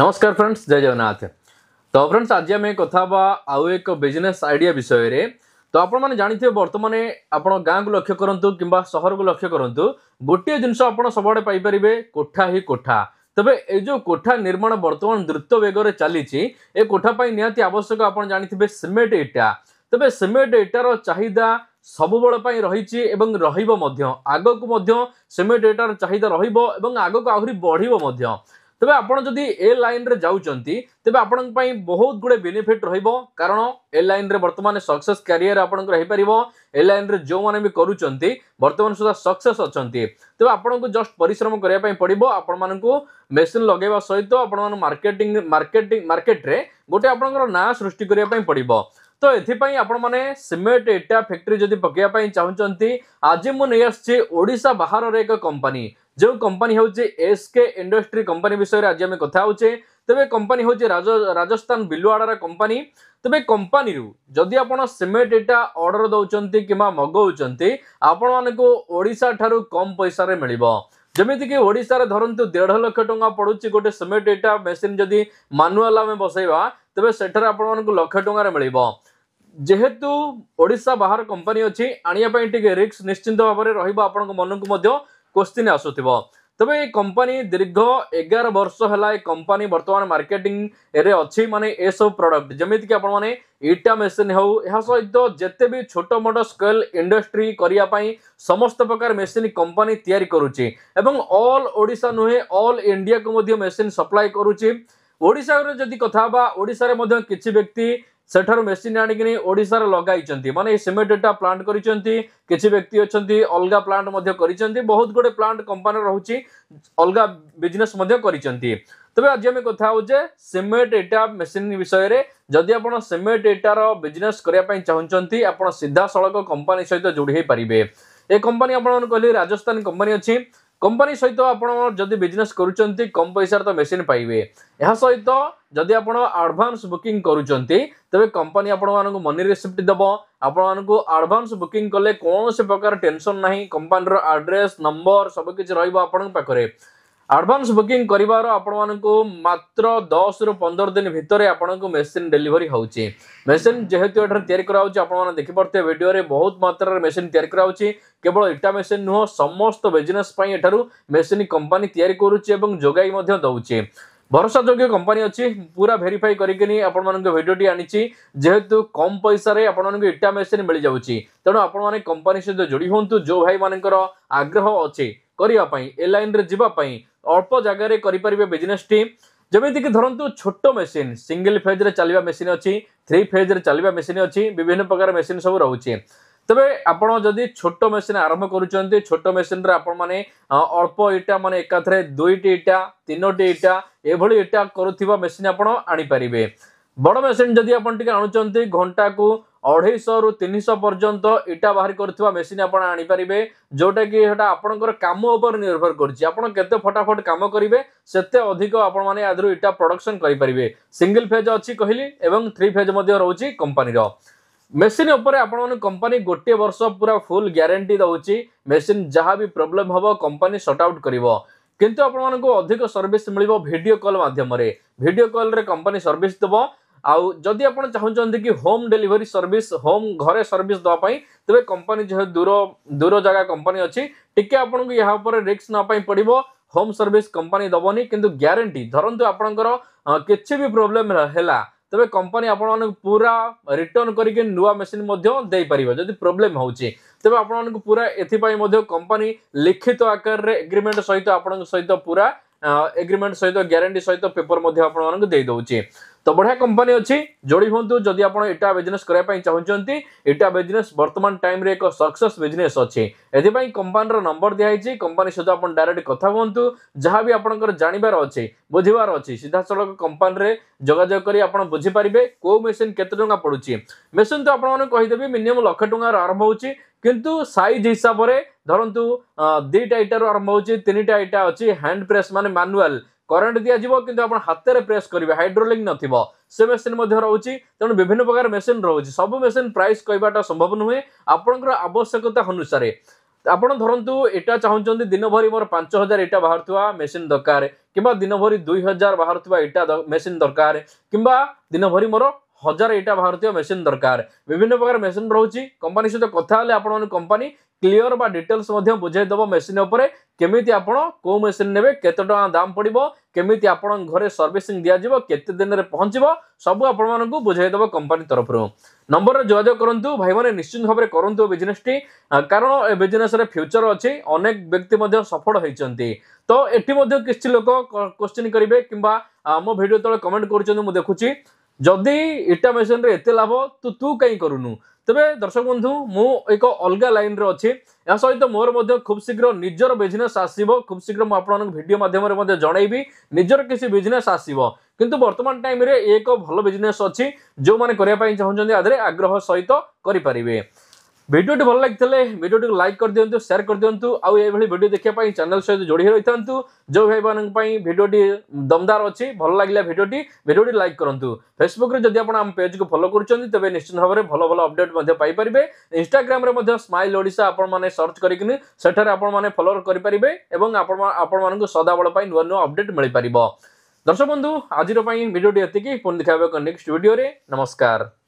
ନମସ୍କାର ଫ୍ରେଣ୍ଡସ୍ ଜୟ ଜଗନ୍ନାଥ ତ ଫ୍ରେଣ୍ଡସ୍ ଆଜି ଆମେ କଥା ହେବା ଆଉ ଏକ ବିଜନେସ୍ ଆଇଡ଼ିଆ ବିଷୟରେ ତ ଆପଣମାନେ ଜାଣିଥିବେ ବର୍ତ୍ତମାନ ଆପଣ ଗାଁକୁ ଲକ୍ଷ୍ୟ କରନ୍ତୁ କିମ୍ବା ସହରକୁ ଲକ୍ଷ୍ୟ କରନ୍ତୁ ଗୋଟିଏ ଜିନିଷ ଆପଣ ସବୁଆଡ଼େ ପାଇପାରିବେ କୋଠା ହିଁ କୋଠା ତେବେ ଏଇ ଯେଉଁ କୋଠା ନିର୍ମାଣ ବର୍ତ୍ତମାନ ଦ୍ରୁତ ବେଗରେ ଚାଲିଛି ଏ କୋଠା ପାଇଁ ନିହାତି ଆବଶ୍ୟକ ଆପଣ ଜାଣିଥିବେ ସିମେଣ୍ଟ ଇଟା ତେବେ ସିମେଣ୍ଟ ଇଟାର ଚାହିଦା ସବୁବେଳ ପାଇଁ ରହିଛି ଏବଂ ରହିବ ମଧ୍ୟ ଆଗକୁ ମଧ୍ୟ ସିମେଣ୍ଟ ଇଟାର ଚାହିଦା ରହିବ ଏବଂ ଆଗକୁ ଆହୁରି ବଢ଼ିବ ମଧ୍ୟ ତେବେ ଆପଣ ଯଦି ଏ ଲାଇନ୍ରେ ଯାଉଛନ୍ତି ତେବେ ଆପଣଙ୍କ ପାଇଁ ବହୁତ ଗୁଡ଼ିଏ ବେନିଫିଟ୍ ରହିବ କାରଣ ଏ ଲାଇନ୍ରେ ବର୍ତ୍ତମାନ ସକ୍ସେସ୍ କ୍ୟାରିୟର୍ ଆପଣଙ୍କର ହେଇପାରିବ ଏ ଲାଇନ୍ରେ ଯେଉଁମାନେ ବି କରୁଛନ୍ତି ବର୍ତ୍ତମାନ ସୁଦ୍ଧା ସକ୍ସେସ୍ ଅଛନ୍ତି ତେବେ ଆପଣଙ୍କୁ ଜଷ୍ଟ ପରିଶ୍ରମ କରିବା ପାଇଁ ପଡ଼ିବ ଆପଣମାନଙ୍କୁ ମେସିନ୍ ଲଗାଇବା ସହିତ ଆପଣମାନେ ମାର୍କେଟିଂ ମାର୍କେଟିଂ ମାର୍କେଟରେ ଗୋଟେ ଆପଣଙ୍କର ନାଁ ସୃଷ୍ଟି କରିବା ପାଇଁ ପଡ଼ିବ ତ ଏଥିପାଇଁ ଆପଣମାନେ ସିମେଣ୍ଟ ଇଟା ଫ୍ୟାକ୍ଟ୍ରି ଯଦି ପକାଇବା ପାଇଁ ଚାହୁଁଛନ୍ତି ଆଜି ମୁଁ ନେଇ ଆସିଛି ଓଡ଼ିଶା ବାହାରର ଏକ କମ୍ପାନୀ जो कंपनी हूँ एसके इंडस्ट्री कंपनी विषय आज आम कथा हे तेज कंपानी हूँ राजस्थान बिलुआड़ार कंपानी तेज कंपानी जदि आप सिमेंट इटा अर्डर दौरान कि मगाऊँ आपण मानक ओडा ठार कम पैसा मिल ଯେମିତିକି ଓଡ଼ିଶାରେ ଧରନ୍ତୁ ଦେଢ଼ ଲକ୍ଷ ଟଙ୍କା ପଡ଼ୁଛି ଗୋଟେ ସିମେଣ୍ଟ ଇଟା ମେସିନ୍ ଯଦି ମାନୁଆଲ ଆମେ ବସାଇବା ତେବେ ସେଠାରେ ଆପଣମାନଙ୍କୁ ଲକ୍ଷେ ଟଙ୍କାରେ ମିଳିବ ଯେହେତୁ ଓଡ଼ିଶା ବାହାର କମ୍ପାନୀ ଅଛି ଆଣିବା ପାଇଁ ଟିକେ ରିକ୍ସ ନିଶ୍ଚିନ୍ତ ଭାବରେ ରହିବ ଆପଣଙ୍କ ମନକୁ ମଧ୍ୟ କୋଶ୍ଚିନ୍ ଆସୁଥିବ ତେବେ ଏ କମ୍ପାନୀ ଦୀର୍ଘ ଏଗାର ବର୍ଷ ହେଲା ଏ କମ୍ପାନୀ ବର୍ତ୍ତମାନ ମାର୍କେଟିଂରେ ଅଛି ମାନେ ଏସବୁ ପ୍ରଡ଼କ୍ଟ ଯେମିତିକି ଆପଣମାନେ ଇଟା ମେସିନ୍ ହେଉ ଏହା ସହିତ ଯେତେ ବି ଛୋଟ ମୋଟ ସ୍କେଲ୍ ଇଣ୍ଡଷ୍ଟ୍ରି କରିବା ପାଇଁ ସମସ୍ତ ପ୍ରକାର ମେସିନ୍ କମ୍ପାନୀ ତିଆରି କରୁଛି ଏବଂ ଅଲ୍ ଓଡ଼ିଶା ନୁହେଁ ଅଲ୍ ଇଣ୍ଡିଆକୁ ମଧ୍ୟ ମେସିନ୍ ସପ୍ଲାଏ କରୁଛି ଓଡ଼ିଶାର ଯଦି କଥା ହେବା ଓଡ଼ିଶାରେ ମଧ୍ୟ କିଛି ବ୍ୟକ୍ତି ସେଠାରୁ ମେସିନ୍ ଆଣିକିନି ଓଡ଼ିଶାରେ ଲଗାଇଛନ୍ତି ମାନେ ଏଇ ସିମେଣ୍ଟଟା ପ୍ଲାଣ୍ଟ କରିଛନ୍ତି କିଛି ବ୍ୟକ୍ତି ଅଛନ୍ତି ଅଲଗା ପ୍ଲାଣ୍ଟ ମଧ୍ୟ କରିଛନ୍ତି ବହୁତ ଗୁଡ଼ିଏ ପ୍ଲାଣ୍ଟ କମ୍ପାନୀ ରହୁଛି ଅଲଗା ବିଜନେସ୍ ମଧ୍ୟ କରିଛନ୍ତି তবে আজ আমি কথা হচ্ছে সিমেন্ট ইটা মেসিন বিষয়ে যদি আপনার সিমেন্ট ইটার বিজনেস করা চাহুমান আপনার সিধাসলখ কোম্পানি সহ যোড়ি হয়ে পারে এ কোম্পানি আপনার কহিলেন রাজস্থান কোম্পানি অ କମ୍ପାନୀ ସହିତ ଆପଣ ଯଦି ବିଜନେସ୍ କରୁଛନ୍ତି କମ୍ ପଇସାରେ ତ ମେସିନ୍ ପାଇବେ ଏହା ସହିତ ଯଦି ଆପଣ ଆଡ଼ଭାନ୍ସ ବୁକିଂ କରୁଛନ୍ତି ତେବେ କମ୍ପାନୀ ଆପଣମାନଙ୍କୁ ମନି ରିସିପ୍ଟ ଦେବ ଆପଣମାନଙ୍କୁ ଆଡ଼ଭାନ୍ସ ବୁକିଂ କଲେ କୌଣସି ପ୍ରକାର ଟେନସନ୍ ନାହିଁ କମ୍ପାନୀର ଆଡ୍ରେସ୍ ନମ୍ବର ସବୁକିଛି ରହିବ ଆପଣଙ୍କ ପାଖରେ ଆଡ଼ଭାନ୍ସ ବୁକିଂ କରିବାର ଆପଣମାନଙ୍କୁ ମାତ୍ର ଦଶରୁ ପନ୍ଦର ଦିନ ଭିତରେ ଆପଣଙ୍କୁ ମେସିନ୍ ଡେଲିଭରି ହେଉଛି ମେସିନ୍ ଯେହେତୁ ଏଠାରେ ତିଆରି କରାହେଉଛି ଆପଣମାନେ ଦେଖିପାରୁଥିବେ ଭିଡ଼ିଓରେ ବହୁତ ମାତ୍ରାରେ ମେସିନ୍ ତିଆରି କରାହେଉଛି କେବଳ ଇଟା ମେସିନ୍ ନୁହଁ ସମସ୍ତ ବିଜନେସ୍ ପାଇଁ ଏଠାରୁ ମେସିନ୍ କମ୍ପାନୀ ତିଆରି କରୁଛି ଏବଂ ଯୋଗାଇ ମଧ୍ୟ ଦେଉଛି ভরসা যোগ্য কোম্পানি অছি পুরা ভেরিফাই করিকি আপন মানুষ ভিডিওটি আনিছি যেহেতু কম পয়সার আপন মানুষ ইটা মেসিন মিলি যাচ্ছি তেমন আপন মানে কোম্পানি সহ যোড়ি হুম যে ভাই মানকর আগ্রহ অছে করা এ লাইন রে যা অল্প জায়গায় করে টি যেমিতিকি ধরন্তু ছোট মেসিন সিঙ্গল ফেজ রে চালা মেসিন অ্রি ফেজ রে চালা মেসিন অভিন্ন প্রকার মেসিন সব রয়েছে তবে আপনার যদি ছোট মেসিন আরম্ভ করছেন ছোট মেসিন্রে আপন মানে অল্প ইটা মানে একাথে দুইটি ইটা তিনোটি ইটা এভাবে ইটা করুথিবা মেসিন আপনার আনিপারে ବଡ଼ ମେସିନ୍ ଯଦି ଆପଣ ଟିକେ ଆଣୁଛନ୍ତି ଘଣ୍ଟାକୁ ଅଢ଼େଇଶହରୁ ତିନିଶହ ପର୍ଯ୍ୟନ୍ତ ଇଟା ବାହାରି କରୁଥିବା ମେସିନ୍ ଆପଣ ଆଣିପାରିବେ ଯେଉଁଟାକି ସେଟା ଆପଣଙ୍କର କାମ ଉପରେ ନିର୍ଭର କରୁଛି ଆପଣ କେତେ ଫଟାଫଟ କାମ କରିବେ ସେତେ ଅଧିକ ଆପଣମାନେ ୟାଧିରୁ ଇଟା ପ୍ରଡକ୍ସନ୍ କରିପାରିବେ ସିଙ୍ଗିଲ୍ ଫେଜ୍ ଅଛି କହିଲି ଏବଂ ଥ୍ରୀ ଫେଜ୍ ମଧ୍ୟ ରହୁଛି କମ୍ପାନୀର ମେସିନ୍ ଉପରେ ଆପଣମାନେ କମ୍ପାନୀ ଗୋଟିଏ ବର୍ଷ ପୁରା ଫୁଲ୍ ଗ୍ୟାରେଣ୍ଟି ଦେଉଛି ମେସିନ୍ ଯାହା ବି ପ୍ରୋବ୍ଲେମ୍ ହେବ କମ୍ପାନୀ ସର୍ଟ ଆଉଟ୍ କରିବ କିନ୍ତୁ ଆପଣମାନଙ୍କୁ ଅଧିକ ସର୍ଭିସ୍ ମିଳିବ ଭିଡ଼ିଓ କଲ୍ ମାଧ୍ୟମରେ ଭିଡ଼ିଓ କଲ୍ରେ କମ୍ପାନୀ ସର୍ଭିସ୍ ଦେବ ଆଉ ଯଦି ଆପଣ ଚାହୁଁଛନ୍ତି କି ହୋମ୍ ଡେଲିଭରି ସର୍ଭିସ୍ ହୋମ୍ ଘରେ ସର୍ଭିସ୍ ଦେବା ପାଇଁ ତେବେ କମ୍ପାନୀ ଯେହେତୁ ଦୂର ଦୂର ଜାଗା କମ୍ପାନୀ ଅଛି ଟିକେ ଆପଣଙ୍କୁ ଏହା ଉପରେ ରିସ୍କ ନେବା ପାଇଁ ପଡ଼ିବ ହୋମ୍ ସର୍ଭିସ୍ କମ୍ପାନୀ ଦେବନି କିନ୍ତୁ ଗ୍ୟାରେଣ୍ଟି ଧରନ୍ତୁ ଆପଣଙ୍କର କିଛି ବି ପ୍ରୋବ୍ଲେମ୍ ହେଲା ତେବେ କମ୍ପାନୀ ଆପଣମାନଙ୍କୁ ପୁରା ରିଟର୍ଣ୍ଣ କରିକି ନୂଆ ମେସିନ୍ ମଧ୍ୟ ଦେଇପାରିବ ଯଦି ପ୍ରୋବ୍ଲେମ୍ ହେଉଛି ତେବେ ଆପଣମାନଙ୍କୁ ପୁରା ଏଥିପାଇଁ ମଧ୍ୟ କମ୍ପାନୀ ଲିଖିତ ଆକାରରେ ଏଗ୍ରିମେଣ୍ଟ ସହିତ ଆପଣଙ୍କ ସହିତ ପୁରା ଏଗ୍ରିମେଣ୍ଟ ସହିତ ଗ୍ୟାରେଣ୍ଟି ସହିତ ପେପର ମଧ୍ୟ ଆପଣମାନଙ୍କୁ ଦେଇଦେଉଛି ତ ବଢ଼ିଆ କମ୍ପାନୀ ଅଛି ଯୋଡ଼ି ହୁଅନ୍ତୁ ଯଦି ଆପଣ ଇଟା ବିଜନେସ୍ କରିବା ପାଇଁ ଚାହୁଁଛନ୍ତି ଇଟା ବିଜନେସ୍ ବର୍ତ୍ତମାନ ଟାଇମ୍ରେ ଏକ ସକ୍ସେସ୍ ବିଜନେସ୍ ଅଛି ଏଥିପାଇଁ କମ୍ପାନୀର ନମ୍ବର ଦିଆହେଇଛି କମ୍ପାନୀ ସହିତ ଆପଣ ଡାଇରେକ୍ଟ କଥା ହୁଅନ୍ତୁ ଯାହା ବି ଆପଣଙ୍କର ଜାଣିବାର ଅଛି ବୁଝିବାର ଅଛି ସିଧାସଳଖ କମ୍ପାନୀରେ ଯୋଗାଯୋଗ କରି ଆପଣ ବୁଝିପାରିବେ କେଉଁ ମେସିନ୍ କେତେ ଟଙ୍କା ପଡ଼ୁଛି ମେସିନ୍ ତ ଆପଣମାନଙ୍କୁ କହିଦେବି ମିନିମମ୍ ଲକ୍ଷେ ଟଙ୍କାରୁ ଆରମ୍ଭ ହେଉଛି କିନ୍ତୁ ସାଇଜ୍ ହିସାବରେ ଧରନ୍ତୁ ଦୁଇଟା ଇଟାରୁ ଆରମ୍ଭ ହେଉଛି ତିନିଟା ଇଟା ଅଛି ହ୍ୟାଣ୍ଡ ପ୍ରେସ୍ ମାନେ ମାନୁଆଲ୍ କରେଣ୍ଟ ଦିଆଯିବ କିନ୍ତୁ ଆପଣ ହାତରେ ପ୍ରେସ୍ କରିବେ ହାଇଡ୍ରୋଲିଂ ନଥିବ ସେ ମେସିନ୍ ମଧ୍ୟ ରହୁଛି ତେଣୁ ବିଭିନ୍ନ ପ୍ରକାର ମେସିନ୍ ରହୁଛି ସବୁ ମେସିନ୍ ପ୍ରାଇସ୍ କହିବାଟା ସମ୍ଭବ ନୁହେଁ ଆପଣଙ୍କର ଆବଶ୍ୟକତା ଅନୁସାରେ ଆପଣ ଧରନ୍ତୁ ଏଇଟା ଚାହୁଁଛନ୍ତି ଦିନଭରି ମୋର ପାଞ୍ଚ ହଜାର ଇଟା ବାହାରୁଥିବା ମେସିନ୍ ଦରକାର କିମ୍ବା ଦିନଭରି ଦୁଇ ହଜାର ବାହାରୁଥିବା ଇଟା ମେସିନ୍ ଦରକାର କିମ୍ବା ଦିନଭରି ମୋର হাজার এটা ভারতীয় মেসিন দরকার বিভিন্ন প্রকার মেসিন রয়েছে কোম্পানি সহ কথা হলে আপনার কোম্পানি ক্লিয়র বা ডিটেলস বুঝাই দেব মেসিন উপরে কেমিতি আপনার কেউ মেসিন নেবে কত টাকা দাম পড়ব কেমিতি আপনার ঘরে সর্ভিসিং দিয়াযিব কেতে দিনের পৌঁছব সবু আপনার বুঝাই দেব কোম্পানি তরফর নম্বরের যোগাযোগ করতু ভাই মানে নিশ্চিত ভাবে করতু বিজনেসটি কারণ এ বিজনেসের ফ্যুচর অনেক অনেক ব্যক্তি সফল হয়েছেন তো এটি কিছু লোক কোশ্চিন করবে কিংবা মো ভিডিও তলে কমেন্ট করছেন মু দেখুছি ଯଦି ଇଟା ମେସିନ୍ରେ ଏତେ ଲାଭ ତୁ ତୁ କାହିଁ କରୁନୁ ତେବେ ଦର୍ଶକ ବନ୍ଧୁ ମୁଁ ଏକ ଅଲଗା ଲାଇନ୍ରେ ଅଛି ଏହା ସହିତ ମୋର ମଧ୍ୟ ଖୁବ୍ ଶୀଘ୍ର ନିଜର ବିଜନେସ୍ ଆସିବ ଖୁବ୍ ଶୀଘ୍ର ମୁଁ ଆପଣମାନଙ୍କୁ ଭିଡ଼ିଓ ମାଧ୍ୟମରେ ମଧ୍ୟ ଜଣେଇବି ନିଜର କିଛି ବିଜନେସ୍ ଆସିବ କିନ୍ତୁ ବର୍ତ୍ତମାନ ଟାଇମ୍ରେ ଏକ ଭଲ ବିଜନେସ୍ ଅଛି ଯେଉଁମାନେ କରିବା ପାଇଁ ଚାହୁଁଛନ୍ତି ଆଦେହରେ ଆଗ୍ରହ ସହିତ କରିପାରିବେ ভিডিওটি ভাল লাগিলে ভিডিওটিকে লাইক କରିଦିଅନ୍ତୁ ସେୟାର କରିଦିଅନ୍ତୁ ଆଉ ଏଭଳି ଭିଡ଼ିଓ ଦେଖିବା ପାଇଁ ଚ୍ୟାନେଲ୍ ସହିତ ଯୋଡ଼ି ହୋଇ ରହିଥାନ୍ତୁ ଯେଉଁ ଭାଇମାନଙ୍କ ପାଇଁ ଭିଡ଼ିଓଟି ଦମଦାର ଅଛି ଭଲ ଲାଗିଲା ଭିଡ଼ିଓଟି ଭିଡ଼ିଓଟି ଲାଇକ୍ କରନ୍ତୁ ଫେସବୁକ୍ରେ ଯଦି ଆପଣ ଆମ ପେଜ୍କୁ ଫଲୋ କରୁଛନ୍ତି ତେବେ ନିଶ୍ଚିତ ଭାବରେ ଭଲ ଭଲ ଅପଡେଟ୍ ମଧ୍ୟ ପାଇପାରିବେ ଇନଷ୍ଟାଗ୍ରାମରେ ମଧ୍ୟ ସ୍ମାଇଲ୍ ଓଡ଼ିଶା ଆପଣମାନେ ସର୍ଚ୍ଚ କରିକିନି ସେଠାରେ ଆପଣମାନେ ଫଲୋ କରିପାରିବେ ଏବଂ ଆପଣ ଆପଣମାନଙ୍କୁ ସଦାବେଳ ପାଇଁ ନୂଆ ନୂଆ ଅପଡେଟ୍ ମିଳିପାରିବ ଦର୍ଶକ ବନ୍ଧୁ ଆଜିର ପାଇଁ ଭିଡ଼ିଓଟି ଏତିକି ପୁଣି ଦେଖା ହେବ ନେକ୍ସଟ ଭିଡ଼ିଓରେ ନମସ୍କାର